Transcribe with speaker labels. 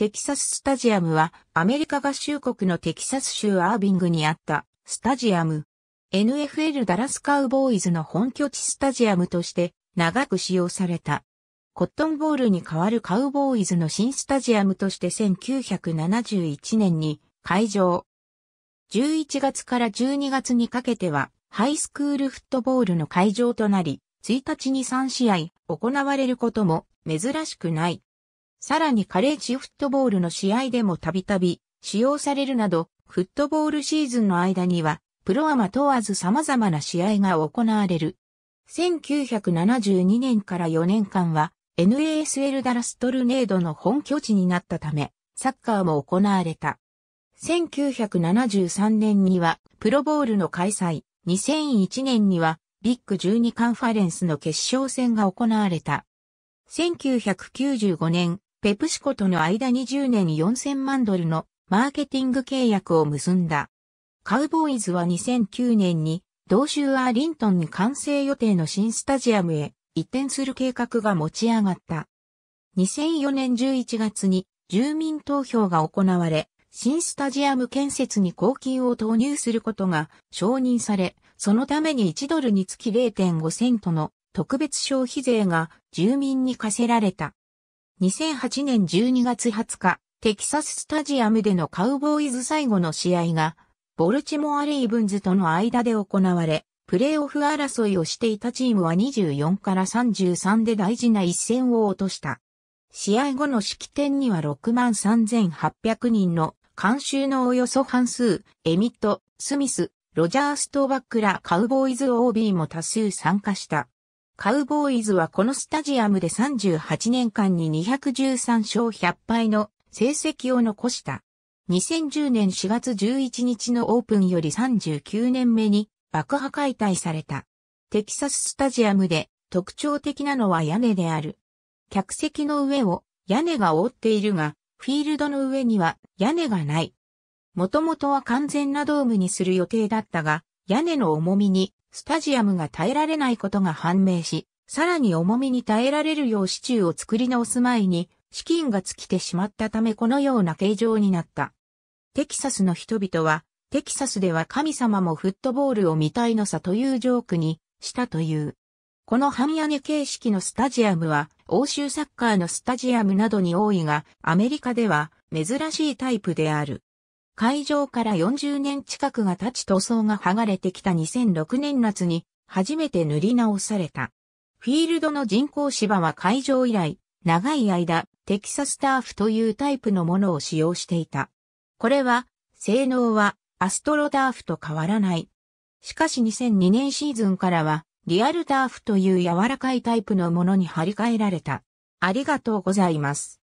Speaker 1: テキサススタジアムはアメリカ合衆国のテキサス州アービングにあったスタジアム。NFL ダラスカウボーイズの本拠地スタジアムとして長く使用された。コットンボールに代わるカウボーイズの新スタジアムとして1971年に開場。11月から12月にかけてはハイスクールフットボールの会場となり、1日に3試合行われることも珍しくない。さらにカレッジフットボールの試合でもたびたび使用されるなど、フットボールシーズンの間には、プロアマ問わず様々な試合が行われる。1972年から4年間は NASL ダラストルネードの本拠地になったため、サッカーも行われた。1973年にはプロボールの開催、2001年にはビッグ12カンファレンスの決勝戦が行われた。1995年、ペプシコとの間に10年4000万ドルのマーケティング契約を結んだ。カウボーイズは2009年に同州アーリントンに完成予定の新スタジアムへ移転する計画が持ち上がった。2004年11月に住民投票が行われ、新スタジアム建設に公金を投入することが承認され、そのために1ドルにつき0.5セントの特別消費税が住民に課せられた。2008年12月20日、テキサススタジアムでのカウボーイズ最後の試合が、ボルチモア・レイブンズとの間で行われ、プレーオフ争いをしていたチームは24から33で大事な一戦を落とした。試合後の式典には63,800人の監修のおよそ半数、エミット、スミス、ロジャー・ストーバックらカウボーイズ OB も多数参加した。カウボーイズはこのスタジアムで38年間に213勝100敗の成績を残した。2010年4月11日のオープンより39年目に爆破解体された。テキサススタジアムで特徴的なのは屋根である。客席の上を屋根が覆っているが、フィールドの上には屋根がない。もともとは完全なドームにする予定だったが、屋根の重みにスタジアムが耐えられないことが判明し、さらに重みに耐えられるよう支柱を作り直す前に、資金が尽きてしまったためこのような形状になった。テキサスの人々は、テキサスでは神様もフットボールを見たいのさというジョークにしたという。この半屋根形式のスタジアムは欧州サッカーのスタジアムなどに多いがアメリカでは珍しいタイプである。会場から40年近くが経ち塗装が剥がれてきた2006年夏に初めて塗り直された。フィールドの人工芝は会場以来、長い間、テキサスターフというタイプのものを使用していた。これは、性能はアストロターフと変わらない。しかし2002年シーズンからは、リアルターフという柔らかいタイプのものに張り替えられた。ありがとうございます。